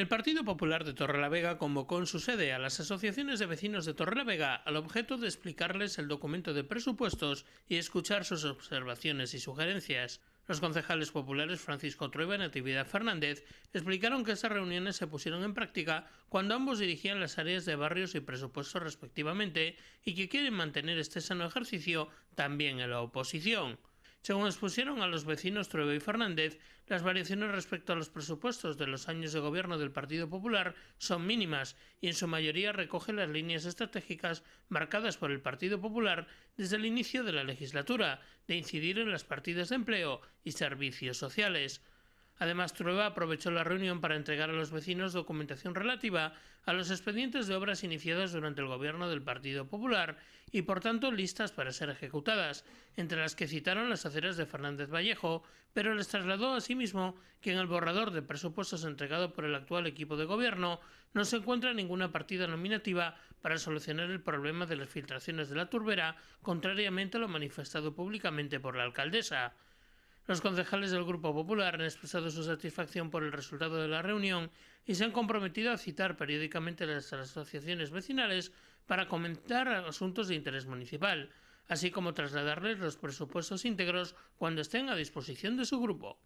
El Partido Popular de Torrelavega convocó en su sede a las asociaciones de vecinos de Torrelavega al objeto de explicarles el documento de presupuestos y escuchar sus observaciones y sugerencias. Los concejales populares Francisco Trueba y Natividad Fernández explicaron que estas reuniones se pusieron en práctica cuando ambos dirigían las áreas de barrios y presupuestos respectivamente y que quieren mantener este sano ejercicio también en la oposición. Según expusieron a los vecinos Trueba y Fernández, las variaciones respecto a los presupuestos de los años de gobierno del Partido Popular son mínimas y en su mayoría recogen las líneas estratégicas marcadas por el Partido Popular desde el inicio de la legislatura, de incidir en las partidas de empleo y servicios sociales. Además, Trueba aprovechó la reunión para entregar a los vecinos documentación relativa a los expedientes de obras iniciadas durante el gobierno del Partido Popular y, por tanto, listas para ser ejecutadas, entre las que citaron las aceras de Fernández Vallejo, pero les trasladó asimismo que en el borrador de presupuestos entregado por el actual equipo de gobierno no se encuentra ninguna partida nominativa para solucionar el problema de las filtraciones de la turbera, contrariamente a lo manifestado públicamente por la alcaldesa. Los concejales del Grupo Popular han expresado su satisfacción por el resultado de la reunión y se han comprometido a citar periódicamente a las asociaciones vecinales para comentar asuntos de interés municipal, así como trasladarles los presupuestos íntegros cuando estén a disposición de su grupo.